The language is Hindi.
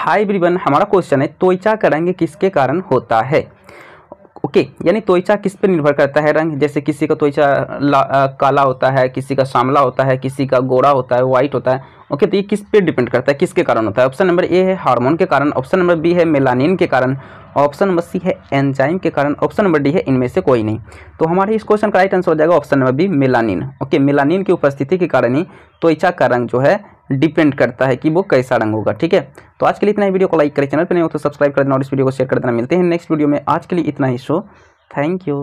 हाई ब्रिवन हमारा क्वेश्चन है त्वचा का रंग किसके कारण होता है ओके okay, यानी त्वचा किस पर निर्भर करता है रंग जैसे किसी का त्वचा काला होता है किसी का सामला होता है किसी का गोरा होता है वाइट होता है ओके okay, तो ये किस पे डिपेंड करता है किसके कारण होता है ऑप्शन नंबर ए है हार्मोन के कारण ऑप्शन नंबर बी है मेलानिन के कारण ऑप्शन नंबर सी है एंजाइम के कारण ऑप्शन नंबर डी है इनमें से कोई नहीं तो हमारे इस क्वेश्चन का राइट आंसर हो जाएगा option number B melanin okay melanin की उपस्थिति के कारण ही त्वचा का रंग जो है डिपेंड करता है कि वो कैसा रंग होगा ठीक है तो आज के लिए इतना ही वीडियो को लाइक करें चैनल पर नहीं हो तो सब्सक्राइब कर देना और इस वीडियो को शेयर कर देना मिलते हैं नेक्स्ट वीडियो में आज के लिए इतना ही शो थैंक यू